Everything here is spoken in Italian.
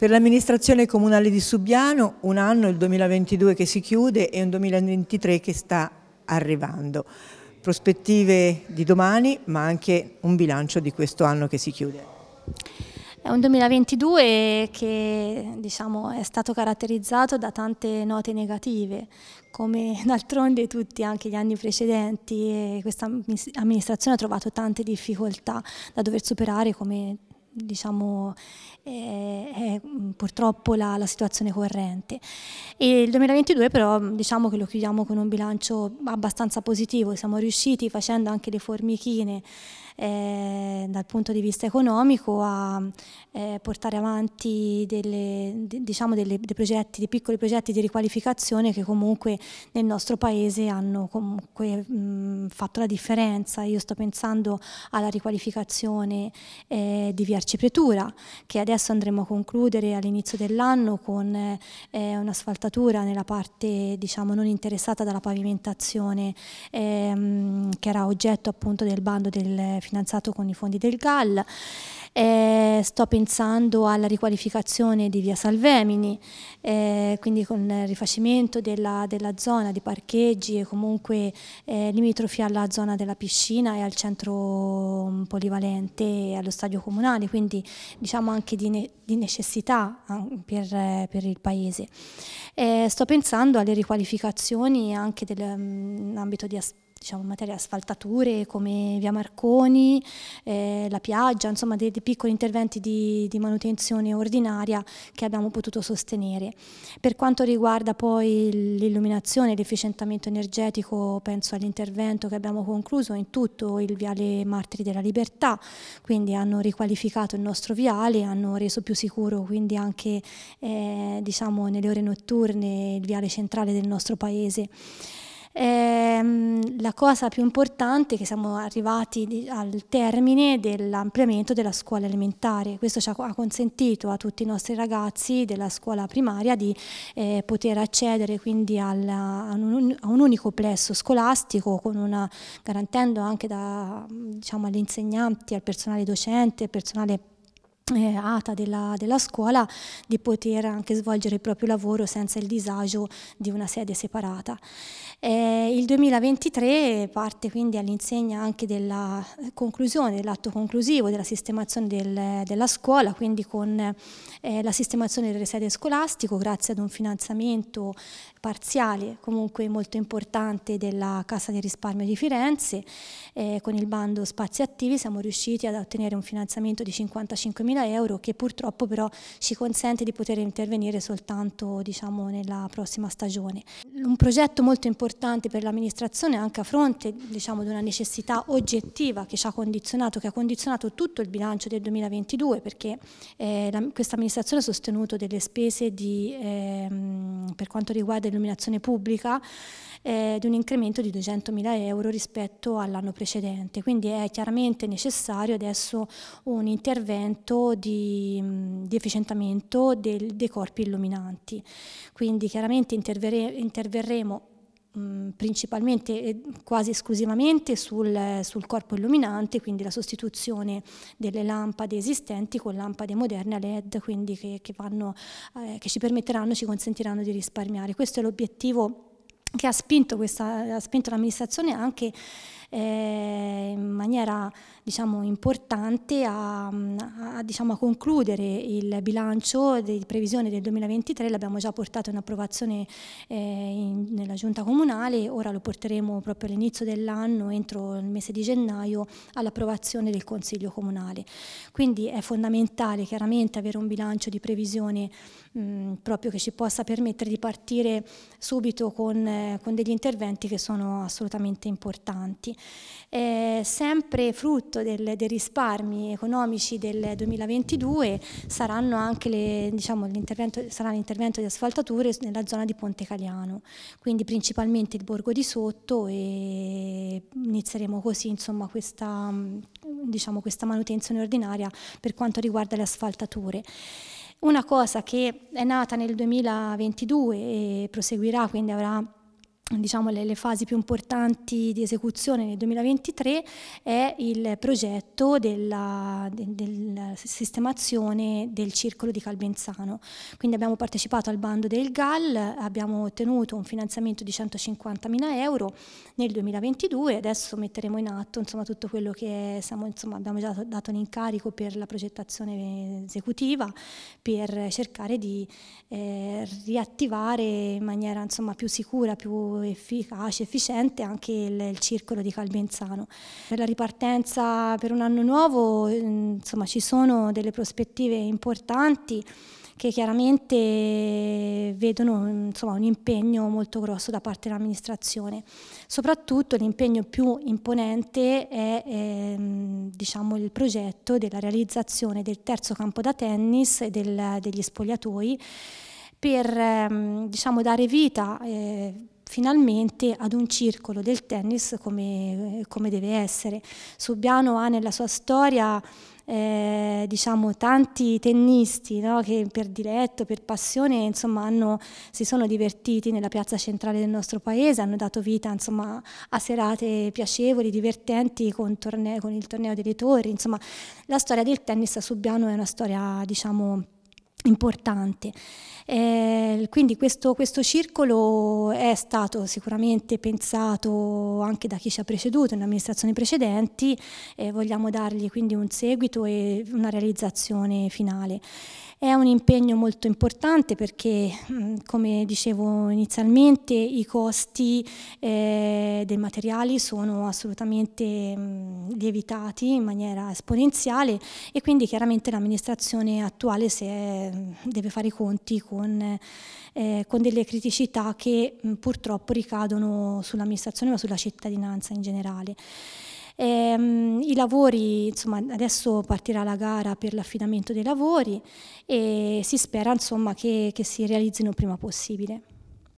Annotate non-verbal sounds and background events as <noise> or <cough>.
Per l'amministrazione comunale di Subiano un anno, il 2022 che si chiude e un 2023 che sta arrivando. Prospettive di domani ma anche un bilancio di questo anno che si chiude. È un 2022 che diciamo, è stato caratterizzato da tante note negative, come <laughs> d'altronde tutti anche gli anni precedenti e questa amministrazione ha trovato tante difficoltà da dover superare come diciamo, è, è mm, purtroppo la, la, situazione corrente. E il 2022 però mm, diciamo che lo chiudiamo con un bilancio abbastanza positivo, siamo riusciti facendo anche le formichine eh, dal punto di vista economico a eh, portare avanti delle, diciamo delle, dei progetti, dei piccoli progetti di riqualificazione che comunque nel nostro paese hanno comunque mh, mm, fatto la differenza. Io sto pensando alla riqualificazione eh, di Via Arcipretura che adesso andremo a concludere all'inizio dell'anno con eh, un'asfaltatura nella parte diciamo, non interessata dalla pavimentazione ehm, che era oggetto appunto del bando del finanziato con i fondi del GAL, eh, sto pensando alla riqualificazione di via Salvemini, eh, quindi con il rifacimento della, della, zona di parcheggi e comunque eh, limitrofi alla zona della piscina e al centro mm, polivalente e allo stadio comunale, quindi diciamo anche di, ne di necessità per, per, il paese. Eh, sto pensando alle riqualificazioni anche dell'ambito mm, um, di aspetto diciamo, materia asfaltature come via Marconi, eh, la piaggia, insomma dei, dei piccoli interventi di, di, manutenzione ordinaria che abbiamo potuto sostenere. Per quanto riguarda poi l'illuminazione e l'efficientamento energetico, penso all'intervento che abbiamo concluso in tutto il viale Martiri della Libertà, quindi hanno riqualificato il nostro viale, hanno reso più sicuro quindi anche eh, diciamo, nelle ore notturne il viale centrale del nostro paese ehm, la cosa più importante è che siamo arrivati al termine dell'ampliamento della scuola elementare. Questo ci ha consentito a tutti i nostri ragazzi della scuola primaria di eh, poter accedere quindi alla, a, un, a, un, unico plesso scolastico una, garantendo anche da, diciamo, agli insegnanti, al personale docente, al personale eh, ATA della, della, scuola di poter anche svolgere il proprio lavoro senza il disagio di una sede separata. Eh, il 2023 parte quindi all'insegna anche della conclusione, dell'atto conclusivo, della sistemazione del, della scuola, quindi con eh, la sistemazione delle sede scolastiche grazie ad un finanziamento parziale, comunque molto importante, della Cassa di risparmio di Firenze. Eh, con il bando Spazi Attivi siamo riusciti ad ottenere un finanziamento di 55.000 euro che purtroppo però ci consente di poter intervenire soltanto diciamo, nella prossima stagione. Un progetto molto importante per l'amministrazione anche a fronte diciamo, di una necessità oggettiva che ci ha condizionato, che ha condizionato tutto il bilancio del 2022 perché eh, questa amministrazione ha sostenuto delle spese di, eh, per quanto riguarda l'illuminazione pubblica eh, di un incremento di 200.000 euro rispetto all'anno precedente, quindi è chiaramente necessario adesso un intervento di, di efficientamento del, dei corpi illuminanti. Quindi chiaramente interverremo principalmente e quasi esclusivamente sul, sul, corpo illuminante, quindi la sostituzione delle lampade esistenti con lampade moderne a LED, quindi che, che, vanno, eh, che ci permetteranno, ci consentiranno di risparmiare. Questo è l'obiettivo che ha spinto, questa, ha spinto l'amministrazione anche eh, in maniera diciamo, importante a, a, diciamo, a, concludere il bilancio di previsione del 2023, l'abbiamo già portato in approvazione eh, in, nella giunta comunale, ora lo porteremo proprio all'inizio dell'anno, entro il mese di gennaio, all'approvazione del Consiglio comunale. Quindi è fondamentale chiaramente avere un bilancio di previsione mh, proprio che ci possa permettere di partire subito con, eh, con degli interventi che sono assolutamente importanti eh, sempre frutto del, dei risparmi economici del 2022 saranno anche le, diciamo, l'intervento, sarà l'intervento di asfaltature nella zona di Ponte Caliano, quindi principalmente il borgo di sotto e inizieremo così insomma, questa, diciamo, questa manutenzione ordinaria per quanto riguarda le asfaltature. Una cosa che è nata nel 2022 e proseguirà, quindi avrà diciamo, le, le, fasi più importanti di esecuzione nel 2023 è il progetto della, de, della, sistemazione del circolo di Calbenzano. Quindi abbiamo partecipato al bando del GAL, abbiamo ottenuto un finanziamento di 150.000 euro nel 2022 adesso metteremo in atto insomma, tutto quello che siamo, insomma, abbiamo già dato un incarico per la progettazione esecutiva per cercare di eh, riattivare in maniera insomma, più sicura, più molto efficace, ah, efficiente anche il, il circolo di Calbenzano. Per la ripartenza per un anno nuovo ehm, insomma, ci sono delle prospettive importanti che chiaramente vedono insomma, un impegno molto grosso da parte dell'amministrazione. Soprattutto l'impegno più imponente è ehm, diciamo, il progetto della realizzazione del terzo campo da tennis e del, degli spogliatoi per ehm, diciamo, dare vita eh, finalmente ad un circolo del tennis come, come deve essere. Subiano ha nella sua storia eh, diciamo, tanti tennisti no? che per diletto, per passione insomma, hanno, si sono divertiti nella piazza centrale del nostro paese, hanno dato vita insomma, a serate piacevoli, divertenti con, torneo, con il torneo delle torri. Insomma, la storia del tennis a Subiano è una storia diciamo, importante. Eh, quindi questo, questo, circolo è stato sicuramente pensato anche da chi ci ha preceduto, in amministrazioni precedenti, eh, vogliamo dargli quindi un seguito e una realizzazione finale. È un impegno molto importante perché, mm, come dicevo inizialmente, i costi eh, dei materiali sono assolutamente mh, mm, lievitati in maniera esponenziale e quindi chiaramente l'amministrazione attuale è, mm, deve fare i conti con, eh, con delle criticità che mh, purtroppo ricadono sull'amministrazione ma sulla cittadinanza in generale. Ehm, I lavori, insomma, adesso partirà la gara per l'affidamento dei lavori e si spera insomma, che, che si realizzino il prima possibile.